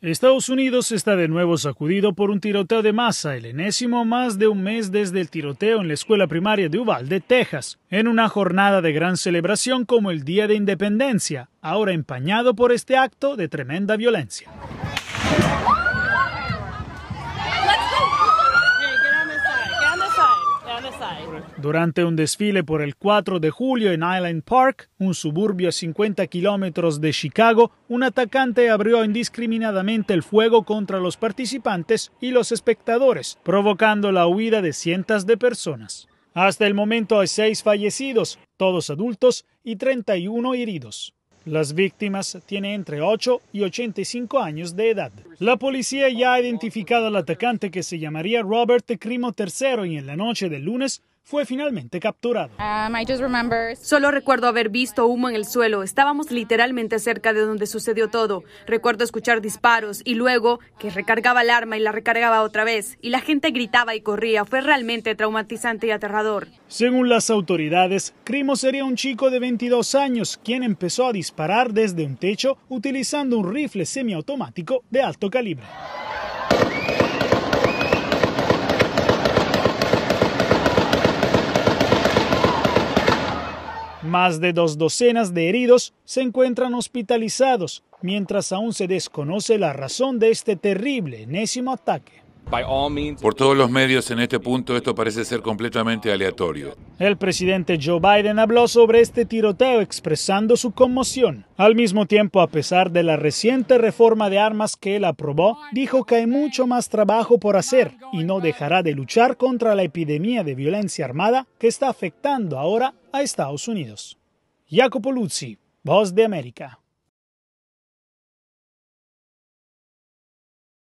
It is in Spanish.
Estados Unidos está de nuevo sacudido por un tiroteo de masa, el enésimo más de un mes desde el tiroteo en la escuela primaria de Uvalde, Texas, en una jornada de gran celebración como el Día de Independencia, ahora empañado por este acto de tremenda violencia. Durante un desfile por el 4 de julio en Island Park, un suburbio a 50 kilómetros de Chicago, un atacante abrió indiscriminadamente el fuego contra los participantes y los espectadores, provocando la huida de cientos de personas. Hasta el momento hay seis fallecidos, todos adultos, y 31 heridos. Las víctimas tienen entre 8 y 85 años de edad. La policía ya ha identificado al atacante que se llamaría Robert Crimo III y en la noche del lunes fue finalmente capturado. Um, Solo recuerdo haber visto humo en el suelo. Estábamos literalmente cerca de donde sucedió todo. Recuerdo escuchar disparos y luego que recargaba el arma y la recargaba otra vez. Y la gente gritaba y corría. Fue realmente traumatizante y aterrador. Según las autoridades, Crimo sería un chico de 22 años quien empezó a disparar desde un techo utilizando un rifle semiautomático de alto calibre. Más de dos docenas de heridos se encuentran hospitalizados, mientras aún se desconoce la razón de este terrible enésimo ataque. Por todos los medios en este punto esto parece ser completamente aleatorio. El presidente Joe Biden habló sobre este tiroteo expresando su conmoción. Al mismo tiempo, a pesar de la reciente reforma de armas que él aprobó, dijo que hay mucho más trabajo por hacer y no dejará de luchar contra la epidemia de violencia armada que está afectando ahora a Estados Unidos. Jacopo Luzzi, Voz de América.